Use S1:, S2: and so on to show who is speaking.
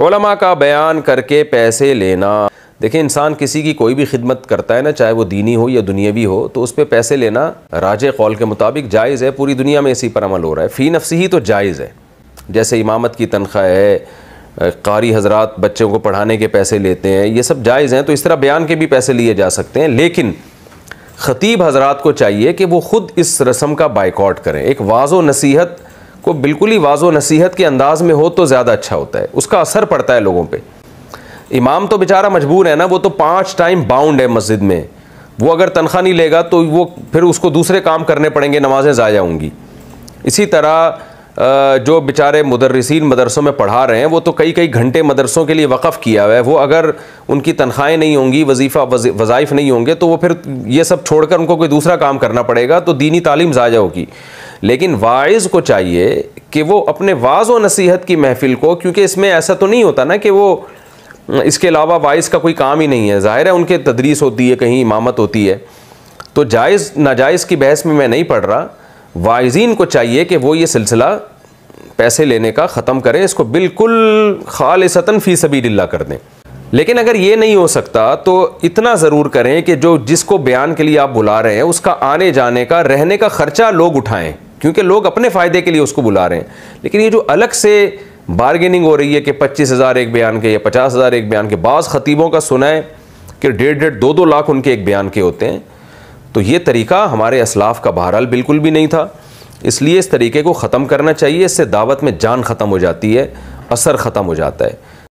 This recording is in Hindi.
S1: ओलमा का बयान करके पैसे लेना देखिए इंसान किसी की कोई भी खिदमत करता है ना चाहे वो दीनी हो या दुनियावी हो तो उस पर पैसे लेना राज कौल के मुताबिक जायज़ है पूरी दुनिया में इसी पर अमल हो रहा है फ़ी नफसी ही तो जायज़ है जैसे इमामत की तनख्वाह है कारी हजरात बच्चों को पढ़ाने के पैसे लेते हैं ये सब जायज़ हैं तो इस तरह बयान के भी पैसे लिए जा सकते हैं लेकिन ख़तीब हजरात को चाहिए कि वो ख़ुद इस रस्म का बाइकआउट करें एक वाजो नसीहत को बिल्कुल ही वाजो नसीहत के अंदाज में हो तो ज़्यादा अच्छा होता है उसका असर पड़ता है लोगों पर इमाम तो बेचारा मजबूर है ना वो तो पाँच टाइम बाउंड है मस्जिद में वो अगर तनख्वाह नहीं लेगा तो वो फिर उसको दूसरे काम करने पड़ेंगे नमाजें ज़ाया होंगी इसी तरह जो बेचारे मदरसिन मदरसों में पढ़ा रहे हैं वो तो कई कई घंटे मदरसों के लिए वक़फ़ किया हुआ है वो अगर उनकी तनख्वाहें नहीं होंगी वजीफ़ा वज़ाइफ़ नहीं होंगे तो वो फिर ये सब छोड़कर उनको कोई दूसरा काम करना पड़ेगा तो दीनी तालीम ज़ाया होगी लेकिन वाइज को चाहिए कि वो अपने वाज व नसीहत की महफिल को क्योंकि इसमें ऐसा तो नहीं होता ना कि वो इसके अलावा वाइस का कोई काम ही नहीं है ज़ाहिर है उनके तदरीस होती है कहीं इमामत होती है तो जायज़ नाजायज़ की बहस में मैं नहीं पढ़ रहा वाइजीन को चाहिए कि वो ये सिलसिला पैसे लेने का ख़त्म करें इसको बिल्कुल खालसता फ़ी सभी दिल्ला कर दें लेकिन अगर ये नहीं हो सकता तो इतना ज़रूर करें कि जो जिसको बयान के लिए आप बुला रहे हैं उसका आने जाने का रहने का ख़र्चा लोग उठाएँ क्योंकि लोग अपने फ़ायदे के लिए उसको बुला रहे हैं लेकिन ये जो अलग से बारगेनिंग हो रही है कि पच्चीस हज़ार एक बयान के या पचास हज़ार एक बयान के बाज़ ख़तीबों का सुना है कि डेढ़ डेढ़ दो दो लाख उनके एक बयान के होते हैं तो ये तरीका हमारे असलाफ का बहरहाल बिल्कुल भी नहीं था इसलिए इस तरीके को ख़त्म करना चाहिए इससे दावत में जान ख़त्म हो जाती है असर ख़त्म हो जाता है